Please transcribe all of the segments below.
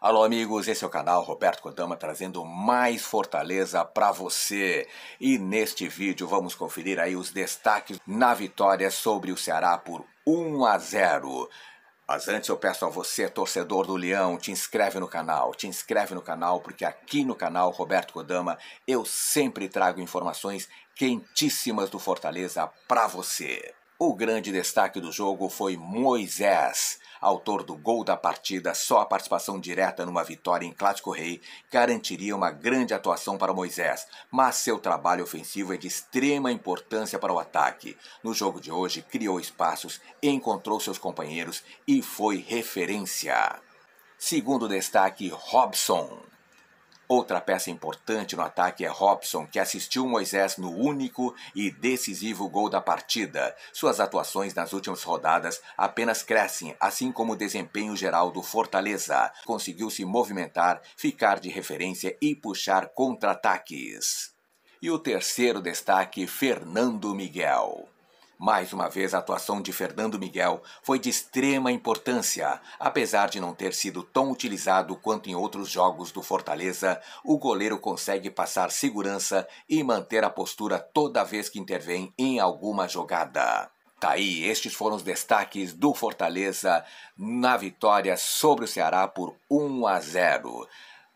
Alô, amigos, esse é o canal Roberto Codama trazendo mais Fortaleza para você. E neste vídeo vamos conferir aí os destaques na vitória sobre o Ceará por 1 a 0. Mas antes eu peço a você, torcedor do Leão, te inscreve no canal, te inscreve no canal, porque aqui no canal Roberto Codama eu sempre trago informações quentíssimas do Fortaleza para você. O grande destaque do jogo foi Moisés, autor do gol da partida. Só a participação direta numa vitória em Clássico Rei garantiria uma grande atuação para Moisés, mas seu trabalho ofensivo é de extrema importância para o ataque. No jogo de hoje, criou espaços, encontrou seus companheiros e foi referência. Segundo destaque, Robson. Outra peça importante no ataque é Robson, que assistiu Moisés no único e decisivo gol da partida. Suas atuações nas últimas rodadas apenas crescem, assim como o desempenho geral do Fortaleza. Conseguiu se movimentar, ficar de referência e puxar contra-ataques. E o terceiro destaque, Fernando Miguel. Mais uma vez, a atuação de Fernando Miguel foi de extrema importância. Apesar de não ter sido tão utilizado quanto em outros jogos do Fortaleza, o goleiro consegue passar segurança e manter a postura toda vez que intervém em alguma jogada. Tá aí, estes foram os destaques do Fortaleza na vitória sobre o Ceará por 1 a 0.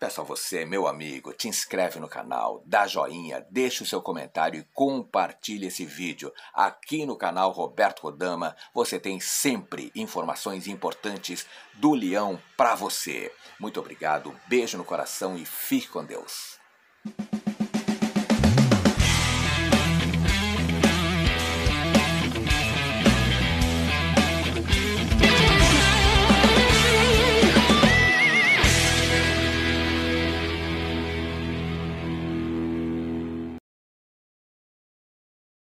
Peço a você, meu amigo, te inscreve no canal, dá joinha, deixa o seu comentário e compartilha esse vídeo. Aqui no canal Roberto Rodama você tem sempre informações importantes do Leão para você. Muito obrigado, beijo no coração e fique com Deus.